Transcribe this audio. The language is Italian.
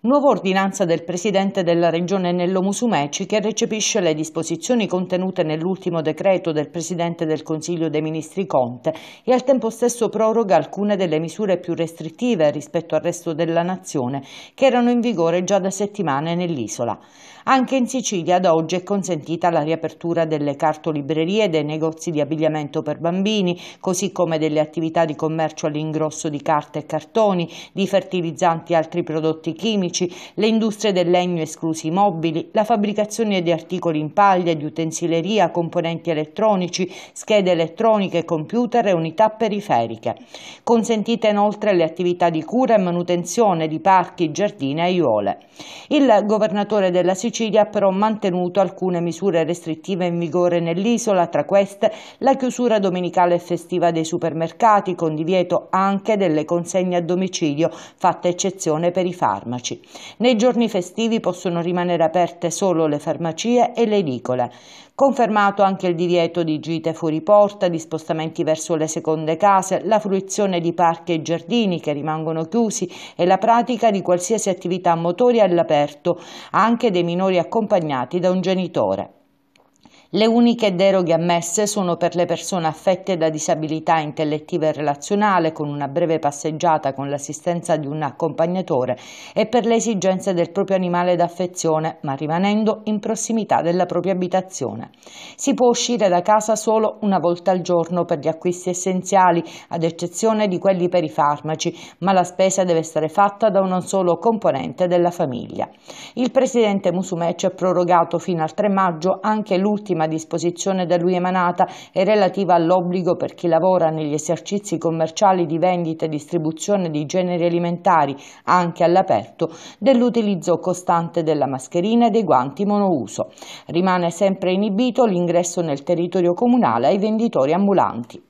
Nuova ordinanza del Presidente della Regione Nello Musumeci che recepisce le disposizioni contenute nell'ultimo decreto del Presidente del Consiglio dei Ministri Conte e al tempo stesso proroga alcune delle misure più restrittive rispetto al resto della nazione che erano in vigore già da settimane nell'isola. Anche in Sicilia ad oggi è consentita la riapertura delle cartolibrerie, e dei negozi di abbigliamento per bambini, così come delle attività di commercio all'ingrosso di carte e cartoni, di fertilizzanti e altri prodotti chimici edifici, le industrie del legno esclusi i mobili, la fabbricazione di articoli in paglia, di utensileria, componenti elettronici, schede elettroniche, computer e unità periferiche. Consentite inoltre le attività di cura e manutenzione di parchi, giardini e aiuole. Il governatore della Sicilia ha però mantenuto alcune misure restrittive in vigore nell'isola, tra queste la chiusura domenicale e festiva dei supermercati con divieto anche delle consegne a domicilio, fatta eccezione per i farmaci. Nei giorni festivi possono rimanere aperte solo le farmacie e le edicole. Confermato anche il divieto di gite fuori porta, di spostamenti verso le seconde case, la fruizione di parchi e giardini che rimangono chiusi e la pratica di qualsiasi attività motoria all'aperto, anche dei minori accompagnati da un genitore. Le uniche deroghe ammesse sono per le persone affette da disabilità intellettiva e relazionale con una breve passeggiata con l'assistenza di un accompagnatore e per le esigenze del proprio animale d'affezione, ma rimanendo in prossimità della propria abitazione. Si può uscire da casa solo una volta al giorno per gli acquisti essenziali, ad eccezione di quelli per i farmaci, ma la spesa deve essere fatta da un solo componente della famiglia. Il presidente Musumeci ha prorogato fino al 3 maggio anche l'ultima ultima disposizione da lui emanata è relativa all'obbligo per chi lavora negli esercizi commerciali di vendita e distribuzione di generi alimentari, anche all'aperto, dell'utilizzo costante della mascherina e dei guanti monouso. Rimane sempre inibito l'ingresso nel territorio comunale ai venditori ambulanti.